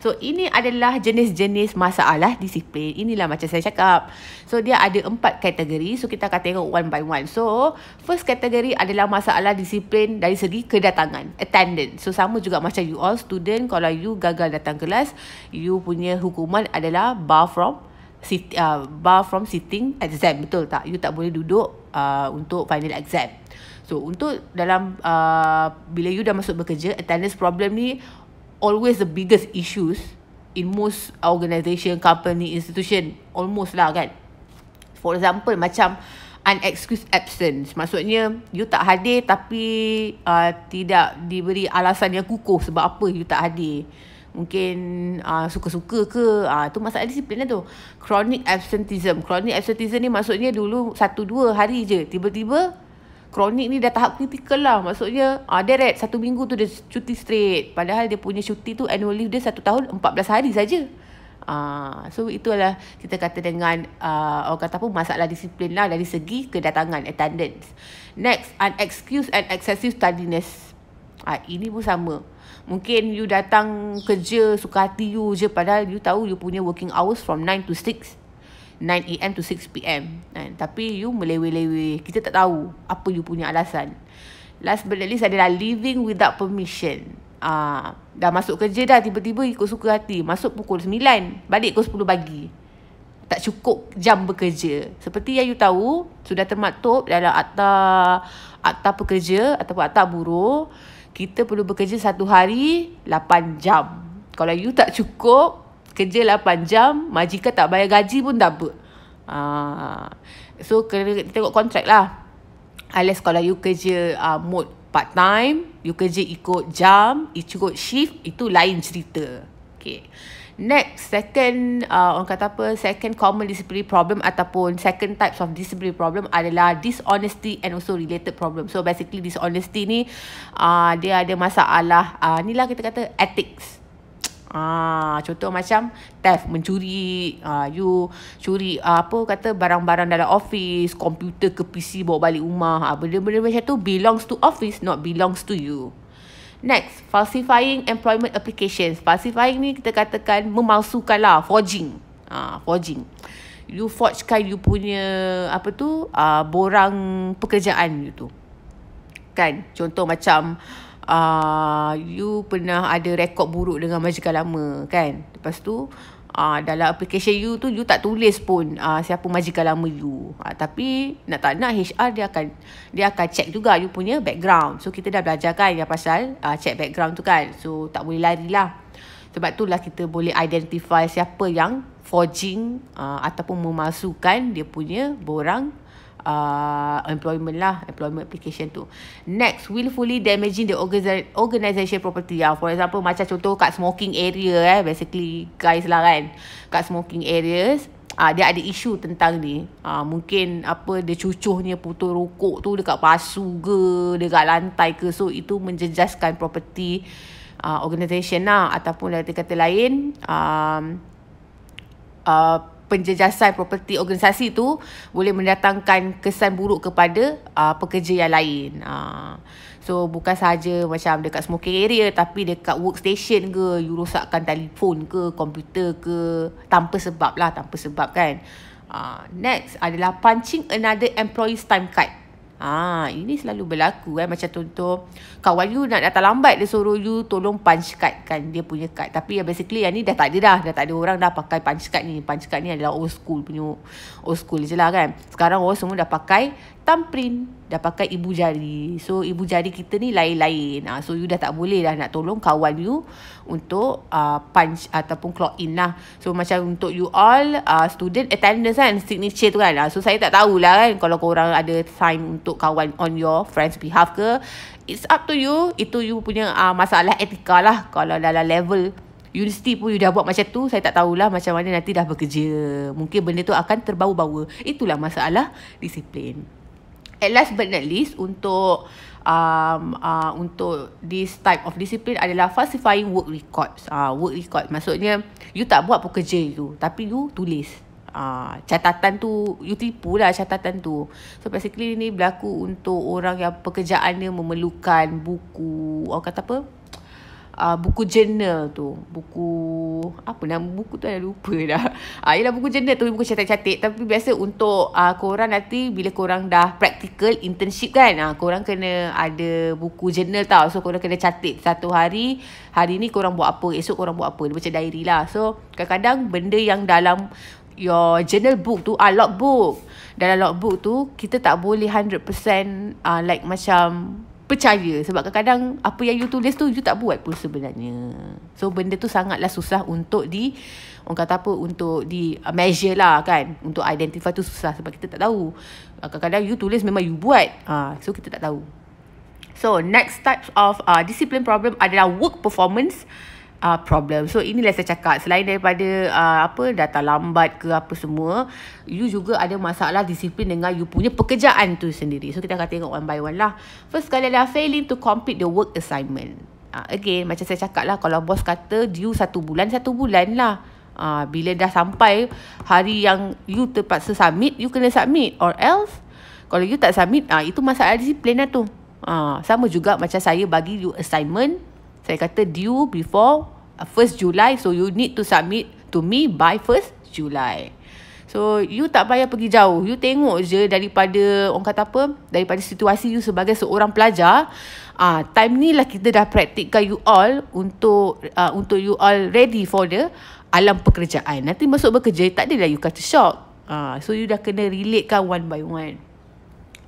So ini adalah jenis-jenis masalah disiplin. Inilah macam saya cakap. So dia ada empat kategori. So kita akan tengok one by one. So first kategori adalah masalah disiplin dari segi kedatangan. Attendance. So sama juga macam you all student. Kalau you gagal datang kelas, you punya hukuman adalah bar from sit, uh, bar from sitting exam. Betul tak? You tak boleh duduk uh, untuk final exam. So untuk dalam uh, bila you dah masuk bekerja, attendance problem ni always the biggest issues in most organisation, company, institution, almost lah kan. For example, macam unexcused absence. Maksudnya, you tak hadir tapi uh, tidak diberi alasan yang kukuh sebab apa you tak hadir. Mungkin uh, suka-suka ke. Uh, ah, itu masalah disiplin lah tu. Chronic absenteeism. Chronic absenteeism ni maksudnya dulu satu dua hari je. Tiba-tiba kronik ni dah tahap kritikal lah. Maksudnya, ah, dia red satu minggu tu dia cuti straight. Padahal dia punya cuti tu annual leave dia satu tahun 14 hari saja. Ah, so, itulah kita kata dengan ah, orang kata pun masalah disiplin lah dari segi kedatangan attendance. Next, unexcused and excessive tardiness. Ah, ini pun sama. Mungkin you datang kerja suka hati you je padahal you tahu you punya working hours from 9 to 6. 9am to 6pm kan? Tapi you meleweh-leweh Kita tak tahu apa you punya alasan Last but not least adalah living without permission Ah, uh, Dah masuk kerja dah tiba-tiba ikut suka hati Masuk pukul 9 Balik pukul 10 pagi tak cukup jam bekerja. Seperti yang you tahu, sudah termaktub dalam akta akta pekerja ataupun akta buruh, kita perlu bekerja satu hari 8 jam. Kalau you tak cukup, kerja 8 jam, majikan tak bayar gaji pun double. Uh, ah, so, kena tengok kontrak lah. Unless kalau you kerja uh, ah, mode part time, you kerja ikut jam, ikut shift, itu lain cerita. Okay. Next, second, uh, orang kata apa, second common disability problem ataupun second types of disability problem adalah dishonesty and also related problem. So, basically dishonesty ni, uh, dia ada masalah, uh, ni lah kita kata ethics. Ah, contoh macam theft mencuri, ah you curi ah, apa kata barang-barang dalam office, komputer ke PC bawa balik rumah, ah, benda-benda macam tu belongs to office not belongs to you. Next, falsifying employment applications. Falsifying ni kita katakan memalsukan lah forging. Ah, forging. You forge kan you punya apa tu? Ah, borang pekerjaan you tu. Kan? Contoh macam Uh, you pernah ada rekod buruk dengan majikan lama kan lepas tu uh, dalam application you tu you tak tulis pun uh, siapa majikan lama you uh, tapi nak tak nak HR dia akan dia akan check juga you punya background so kita dah belajar kan yang pasal uh, check background tu kan so tak boleh lari lah sebab tu lah kita boleh identify siapa yang forging uh, ataupun memasukkan dia punya borang uh, employment lah employment application tu next willfully damaging the organisation property lah for example macam contoh kat smoking area eh basically guys lah kan kat smoking areas Uh, dia ada isu tentang ni uh, Mungkin apa Dia cucuhnya putus rokok tu Dekat pasu ke Dekat lantai ke So itu menjejaskan property uh, ah, Organisation lah Ataupun dari kata lain um, uh, penjejasan properti organisasi tu boleh mendatangkan kesan buruk kepada uh, pekerja yang lain. Uh, so bukan saja macam dekat smoking area tapi dekat workstation ke you rosakkan telefon ke komputer ke tanpa sebab lah tanpa sebab kan. Uh, next adalah punching another employee's time card. Ah, ini selalu berlaku kan. Macam contoh, kawan you nak datang lambat, dia suruh you tolong punch card kan dia punya card. Tapi yeah, basically yang ni dah tak ada dah. Dah tak ada orang dah pakai punch card ni. Punch card ni adalah old school punya old school je lah kan. Sekarang orang semua dah pakai thumbprint dah pakai ibu jari. So ibu jari kita ni lain-lain. Ha, so you dah tak boleh dah nak tolong kawan you untuk uh, punch ataupun clock in lah. So macam untuk you all uh, student attendance kan signature tu kan. Ha, so saya tak tahulah kan kalau kau orang ada sign untuk kawan on your friend's behalf ke. It's up to you. Itu you punya uh, masalah etika lah kalau dalam level Universiti pun you dah buat macam tu Saya tak tahulah macam mana nanti dah bekerja Mungkin benda tu akan terbau bawa Itulah masalah disiplin At last but not least untuk um, uh, untuk this type of discipline adalah falsifying work records. Uh, work record maksudnya you tak buat pekerja itu tapi you tulis. Uh, catatan tu You tipu lah catatan tu So basically ni berlaku untuk orang yang pekerjaan dia memerlukan buku Orang kata apa uh, buku journal tu. Buku apa nama buku tu dah lupa dah. Ah uh, ialah buku journal tu buku catat-catat tapi biasa untuk uh, korang nanti bila korang dah practical internship kan. Ah uh, korang kena ada buku journal tau. So korang kena catat satu hari hari ni korang buat apa, esok korang buat apa. Dia macam diary lah. So kadang-kadang benda yang dalam your journal book tu ah uh, logbook. Dalam logbook tu kita tak boleh 100% ah uh, like macam percaya sebab kadang-kadang apa yang you tulis tu you tak buat pun sebenarnya. So benda tu sangatlah susah untuk di orang kata apa untuk di uh, measure lah kan. Untuk identify tu susah sebab kita tak tahu. Ah, kadang-kadang you tulis memang you buat. Ha, so kita tak tahu. So next types of uh, discipline problem adalah work performance uh, problem. So inilah saya cakap selain daripada uh, apa data lambat ke apa semua, you juga ada masalah disiplin dengan you punya pekerjaan tu sendiri. So kita akan tengok one by one lah. First sekali adalah failing to complete the work assignment. Uh, again macam saya cakap lah kalau bos kata due satu bulan, satu bulan lah. Uh, bila dah sampai hari yang you terpaksa submit, you kena submit or else kalau you tak submit, uh, itu masalah disiplin lah tu. Uh, sama juga macam saya bagi you assignment saya kata due before uh, first July. So you need to submit to me by first July. So you tak payah pergi jauh. You tengok je daripada orang kata apa. Daripada situasi you sebagai seorang pelajar. Ah, uh, time ni lah kita dah praktikkan you all untuk uh, untuk you all ready for the alam pekerjaan. Nanti masuk bekerja tak lah you kata shock. Ah, uh, so you dah kena relatekan one by one.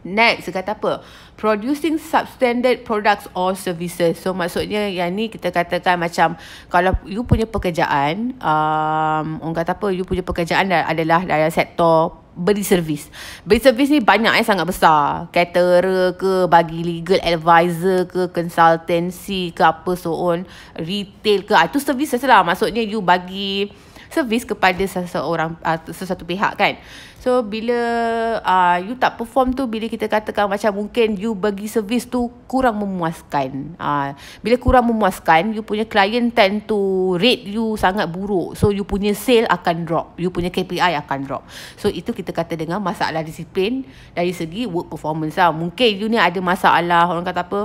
Next, dia kata apa? Producing substandard products or services. So, maksudnya yang ni kita katakan macam kalau you punya pekerjaan, um, orang kata apa, you punya pekerjaan adalah dalam sektor beri servis. Beri servis ni banyak eh, sangat besar. Caterer ke, bagi legal advisor ke, consultancy ke apa so on, retail ke, ah, itu servis lah. Maksudnya you bagi service kepada seseorang uh, sesuatu pihak kan so bila uh, you tak perform tu bila kita katakan macam mungkin you bagi service tu kurang memuaskan uh, bila kurang memuaskan you punya client tend to rate you sangat buruk so you punya sale akan drop you punya KPI akan drop so itu kita kata dengan masalah disiplin dari segi work performance lah mungkin you ni ada masalah orang kata apa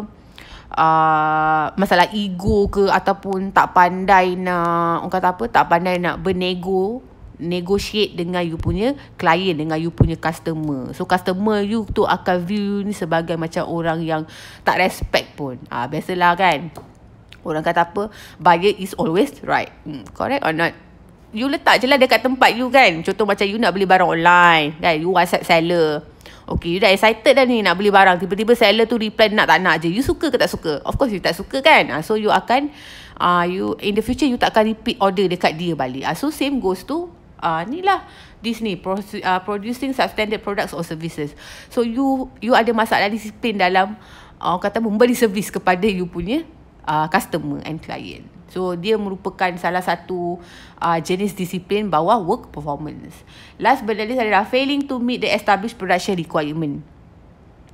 uh, masalah ego ke ataupun tak pandai nak orang kata apa tak pandai nak bernego negotiate dengan you punya client dengan you punya customer. So customer you tu akan view you ni sebagai macam orang yang tak respect pun. Ah uh, biasalah kan. Orang kata apa? Buyer is always right. Hmm, correct or not? You letak je lah dekat tempat you kan. Contoh macam you nak beli barang online. Kan? You WhatsApp seller. Okay, you dah excited dah ni nak beli barang. Tiba-tiba seller tu reply nak tak nak je. You suka ke tak suka? Of course, you tak suka kan? Ah, so, you akan, uh, you in the future, you tak akan repeat order dekat dia balik. Ah, so, same goes to, uh, ni lah, this ni, producing substandard products or services. So, you you ada masalah disiplin dalam, uh, kata memberi service kepada you punya uh, customer and client. So dia merupakan salah satu uh, jenis disiplin bawah work performance. Last but not least adalah failing to meet the established production requirement.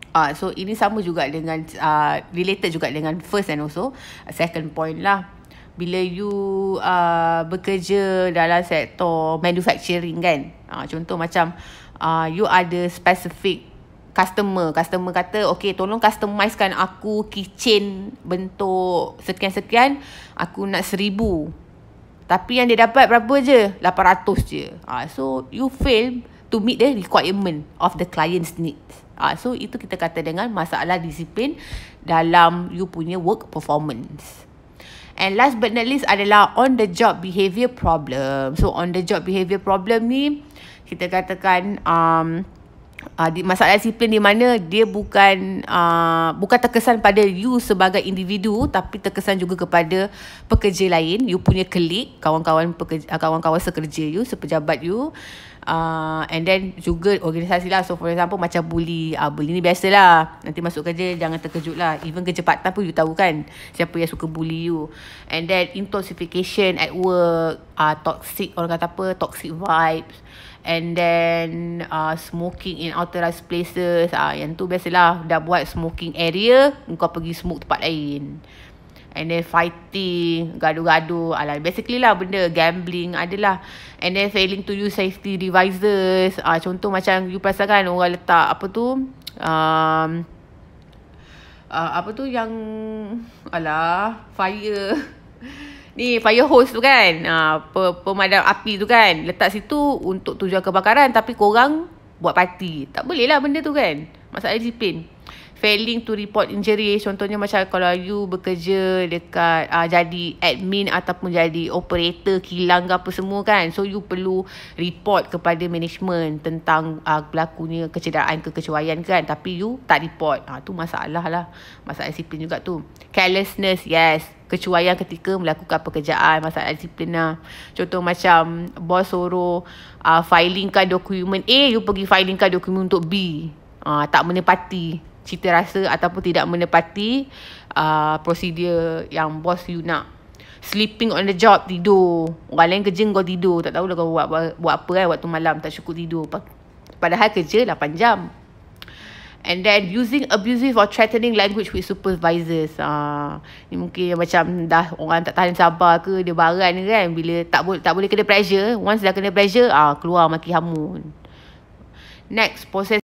Ah, uh, so ini sama juga dengan uh, related juga dengan first and also second point lah. Bila you uh, bekerja dalam sektor manufacturing kan, uh, contoh macam uh, you ada specific customer customer kata okay tolong customisekan aku kitchen bentuk sekian-sekian aku nak seribu tapi yang dia dapat berapa je 800 je ah so you fail to meet the requirement of the client's needs ah so itu kita kata dengan masalah disiplin dalam you punya work performance and last but not least adalah on the job behavior problem so on the job behavior problem ni kita katakan um, uh, di, masalah disiplin di mana dia bukan uh, bukan terkesan pada you sebagai individu tapi terkesan juga kepada pekerja lain you punya klik kawan-kawan pekerja, ah, kawan-kawan sekerja you sepejabat you uh, and then juga organisasi lah so for example macam bully uh, bully ni biasalah nanti masuk kerja jangan terkejut lah even kerja part time pun you tahu kan siapa yang suka bully you and then intoxication at work uh, toxic orang kata apa toxic vibes And then uh, smoking in authorized places. Uh, yang tu biasalah dah buat smoking area. Kau pergi smoke tempat lain. And then fighting, gaduh-gaduh. Alah, basically lah benda gambling adalah. And then failing to use safety devices. Ah, uh, contoh macam you perasakan orang letak apa tu. Um, uh, apa tu yang... Alah, fire. ni fire hose tu kan apa ha, uh, pemadam api tu kan letak situ untuk tujuan kebakaran tapi korang buat parti tak boleh lah benda tu kan masalah disiplin failing to report injury contohnya macam kalau you bekerja dekat uh, jadi admin ataupun jadi operator kilang ke apa semua kan so you perlu report kepada management tentang uh, berlakunya kecederaan ke kecuaian kan tapi you tak report ah tu masalah lah masalah disiplin juga tu carelessness yes kecuaian ketika melakukan pekerjaan masalah disiplin lah contoh macam bos suruh uh, ah, filingkan dokumen A you pergi filingkan dokumen untuk B Uh, tak menepati cita rasa ataupun tidak menepati uh, prosedur yang bos you nak. Sleeping on the job, tidur. Orang lain kerja kau tidur. Tak tahulah kau buat, buat, buat apa kan waktu malam. Tak cukup tidur. Padahal kerja 8 jam. And then using abusive or threatening language with supervisors. Uh, mungkin macam dah orang tak tahan sabar ke. Dia baran ni kan. Bila tak, bo- tak boleh kena pressure. Once dah kena pressure, uh, keluar maki hamun. Next, process.